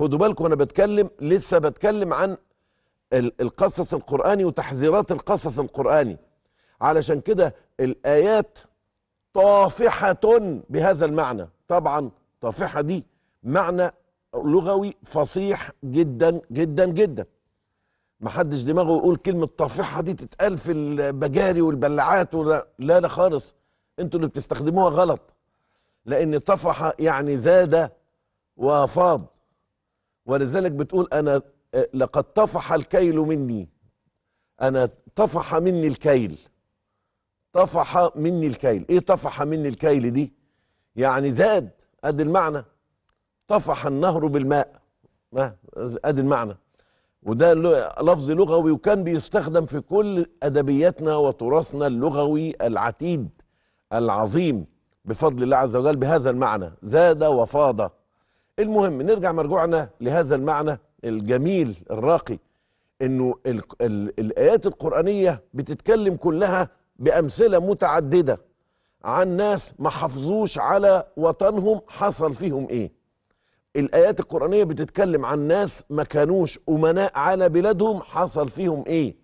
خدوا بالكم انا بتكلم لسه بتكلم عن القصص القراني وتحذيرات القصص القراني علشان كده الايات طافحه بهذا المعنى طبعا طافحه دي معنى لغوي فصيح جدا جدا جدا محدش دماغه يقول كلمة طافحة دي تتقال في البجاري والبلعات ولا لا لا خالص انتوا اللي بتستخدموها غلط لأن طفح يعني زاد وفاض ولذلك بتقول أنا آه، لقد طفح الكيل مني أنا طفح مني الكيل طفح مني الكيل إيه طفح مني الكيل دي يعني زاد أدي المعنى طفح النهر بالماء ما أدي المعنى وده لفظ لغوي وكان بيستخدم في كل أدبياتنا وتراثنا اللغوي العتيد العظيم بفضل الله عز وجل بهذا المعنى زاد وفاض المهم نرجع مرجوعنا لهذا المعنى الجميل الراقي انه الايات القرانيه بتتكلم كلها بامثله متعدده عن ناس ما حافظوش على وطنهم حصل فيهم ايه الايات القرانيه بتتكلم عن ناس ما كانوش امناء على بلادهم حصل فيهم ايه